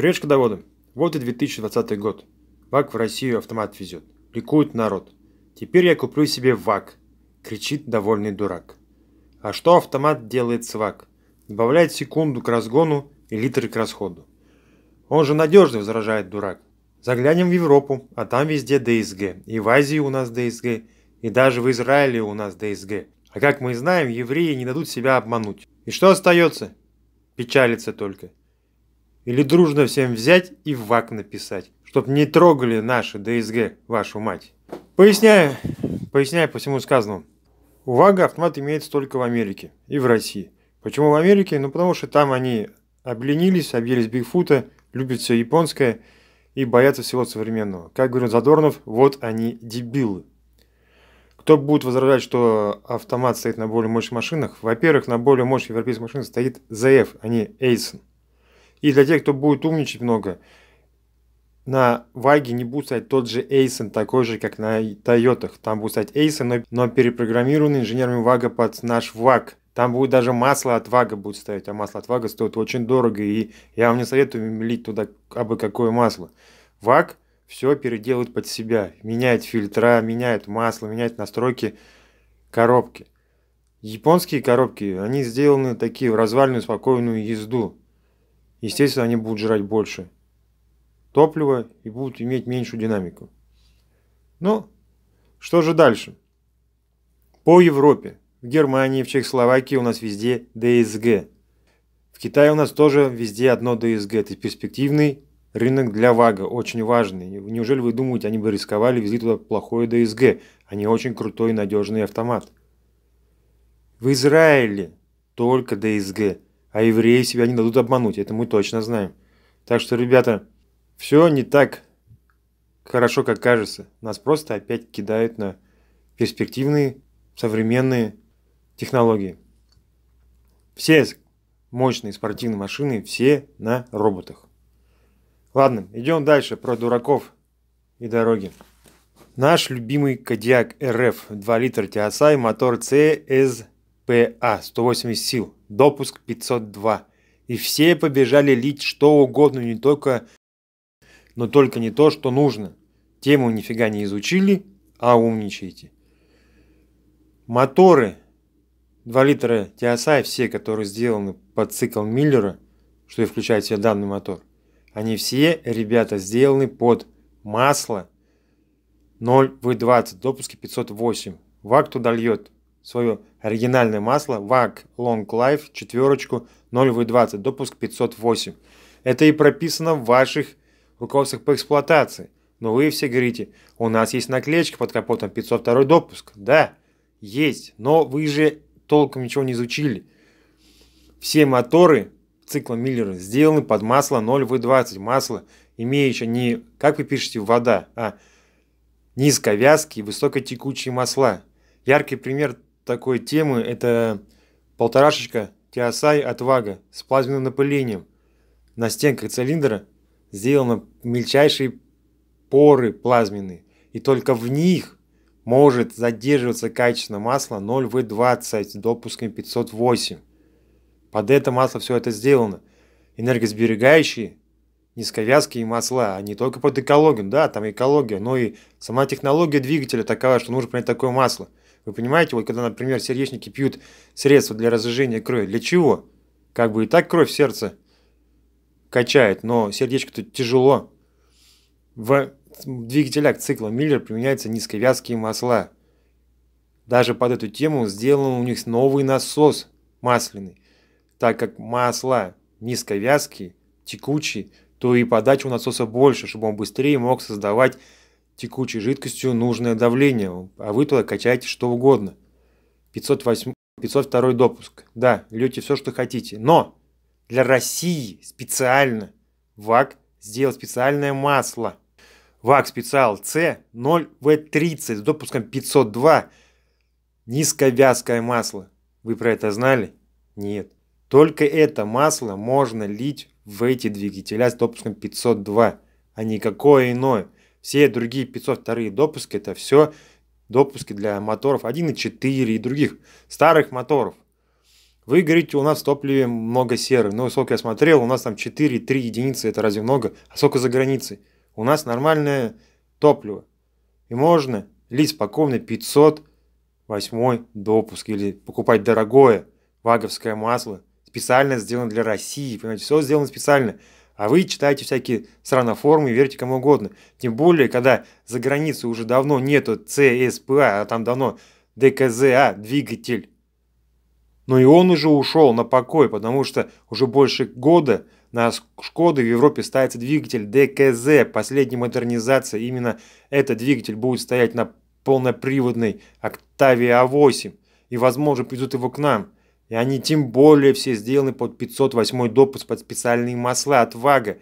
Привет, шкодоводы! Вот и 2020 год. ВАК в Россию автомат везет. Ликует народ. Теперь я куплю себе ВАК. Кричит довольный дурак. А что автомат делает с ВАК? Добавляет секунду к разгону и литры к расходу. Он же надежный, возражает дурак. Заглянем в Европу, а там везде ДСГ. И в Азии у нас ДСГ, и даже в Израиле у нас ДСГ. А как мы знаем, евреи не дадут себя обмануть. И что остается? Печалиться только. Или дружно всем взять и ВАК написать, чтоб не трогали наши ДСГ, вашу мать. Поясняю, поясняю по всему сказанному. Увага, автомат имеется только в Америке и в России. Почему в Америке? Ну потому что там они обленились, объелись Бигфута, любят все японское и боятся всего современного. Как говорит Задорнов, вот они дебилы. Кто будет возражать, что автомат стоит на более мощных машинах? Во-первых, на более мощных европейских машинах стоит ZF, а не Эйсон. И для тех, кто будет умничать много, на Ваге не будет стоять тот же Эйсон, такой же, как на Тойотах. Там будет стоять Эйсон, но, но перепрограммированный инженерами Вага под наш Ваг. Там будет даже масло от Вага будет стоять, а масло от Вага стоит очень дорого, и я вам не советую мелить туда абы какое масло. Ваг все переделывает под себя, меняет фильтра, меняет масло, меняет настройки коробки. Японские коробки, они сделаны такие в развальную спокойную езду естественно, они будут жрать больше топлива и будут иметь меньшую динамику. Но ну, что же дальше? По Европе. В Германии, в Чехословакии у нас везде ДСГ. В Китае у нас тоже везде одно ДСГ. Это перспективный рынок для ВАГа, очень важный. Неужели вы думаете, они бы рисковали, везли туда плохое ДСГ, Они очень крутой и надежный автомат? В Израиле только ДСГ. А евреи себя не дадут обмануть, это мы точно знаем. Так что, ребята, все не так хорошо, как кажется. Нас просто опять кидают на перспективные, современные технологии. Все мощные спортивные машины, все на роботах. Ладно, идем дальше про дураков и дороги. Наш любимый Кадиак РФ 2 литра TSI, мотор CSG ПА 180 сил, допуск 502. И все побежали лить что угодно, не только, но только не то, что нужно. Тему нифига не изучили, а умничаете. Моторы 2 литра TSI, все, которые сделаны под цикл Миллера, что и включает в себя данный мотор, они все, ребята, сделаны под масло 0 V20, допуски 508. Вак туда льет свое оригинальное масло VAC Long Life четверочку 0V20, допуск 508. Это и прописано в ваших руководствах по эксплуатации. Но вы все говорите, у нас есть наклеечка под капотом 502 допуск. Да, есть, но вы же толком ничего не изучили. Все моторы цикла Миллера сделаны под масло 0V20. Масло, имеющее не, как вы пишете, вода, а низковязкие, высокотекучие масла. Яркий пример такой темы – это полторашечка TSI «Отвага» с плазменным напылением. На стенках цилиндра сделаны мельчайшие поры плазменные, и только в них может задерживаться качество масла 0В20 с допуском 508. Под это масло все это сделано. Энергосберегающие низковязкие масла, а не только под экологию, да, там экология, но и сама технология двигателя такова, что нужно принять такое масло. Вы понимаете, вот когда, например, сердечники пьют средства для разжижения крови, для чего? Как бы и так кровь в сердце качает, но сердечко-то тяжело. В двигателях цикла Миллер применяются низковязкие масла. Даже под эту тему сделан у них новый насос масляный, так как масла низковязкие, текучие, то и подача у насоса больше, чтобы он быстрее мог создавать текучей жидкостью нужное давление, а вы туда качаете что угодно. 508, 502 допуск. Да, льете все, что хотите. Но для России специально ВАК сделал специальное масло. ВАК специал С 0В30 с допуском 502. Низковязкое масло. Вы про это знали? Нет. Только это масло можно лить в эти двигателя с допуском 502, а, а никакое иное. Все другие 502 допуски это все допуски для моторов 1.4 и других старых моторов. Вы говорите, у нас в топливе много серы. Ну, сколько я смотрел, у нас там 4-3 единицы, это разве много? А сколько за границей? У нас нормальное топливо. И можно лить спокойно 508 допуск или покупать дорогое ваговское масло специально сделан для России, понимаете, все сделано специально. А вы читаете всякие сраноформы и верите кому угодно. Тем более, когда за границей уже давно нету ЦСПА, а там давно ДКЗА, а, двигатель. Но и он уже ушел на покой, потому что уже больше года на Шкоды в Европе ставится двигатель ДКЗ, последняя модернизация. Именно этот двигатель будет стоять на полноприводной Octavia A8. А и, возможно, придут его к нам. И они тем более все сделаны под 508 допуск под специальные масла от Вага.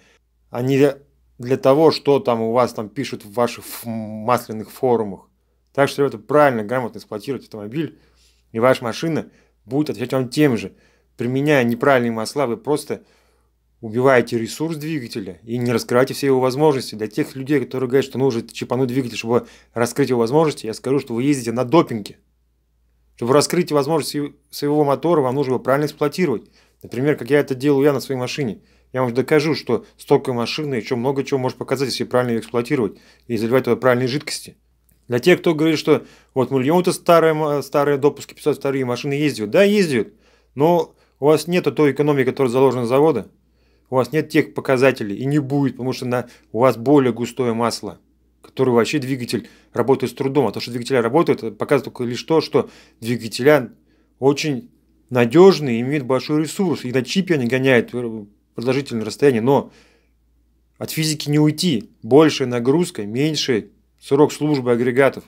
Они а для того, что там у вас там пишут в ваших масляных форумах. Так что, ребята, правильно, грамотно эксплуатировать автомобиль, и ваша машина будет отвечать вам тем же. Применяя неправильные масла, вы просто убиваете ресурс двигателя и не раскрываете все его возможности. Для тех людей, которые говорят, что нужно чипануть двигатель, чтобы раскрыть его возможности, я скажу, что вы ездите на допинге. Чтобы раскрыть возможности своего мотора, вам нужно его правильно эксплуатировать. Например, как я это делаю я на своей машине. Я вам докажу, что столько машины еще много чего может показать, если правильно ее эксплуатировать и заливать туда правильные жидкости. Для тех, кто говорит, что вот мульон-то старые, старые допуски 502 машины ездят. Да, ездят, но у вас нет той экономии, которая заложена завода. У вас нет тех показателей и не будет, потому что на, у вас более густое масло который вообще двигатель работает с трудом. А то, что двигателя работают, показывает только лишь то, что двигателя очень надежные, имеют большой ресурс. И на чипе они гоняют продолжительное расстояние, но от физики не уйти. Большая нагрузка, меньше срок службы агрегатов.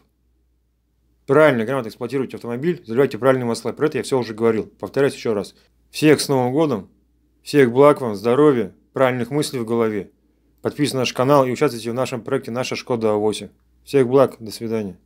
Правильно, грамотно эксплуатируйте автомобиль, заливайте правильные масла. Про это я все уже говорил. Повторяюсь еще раз. Всех с Новым годом, всех благ вам, здоровья, правильных мыслей в голове. Подписывайтесь на наш канал и участвуйте в нашем проекте «Наша Шкода Авоси». Всех благ, до свидания.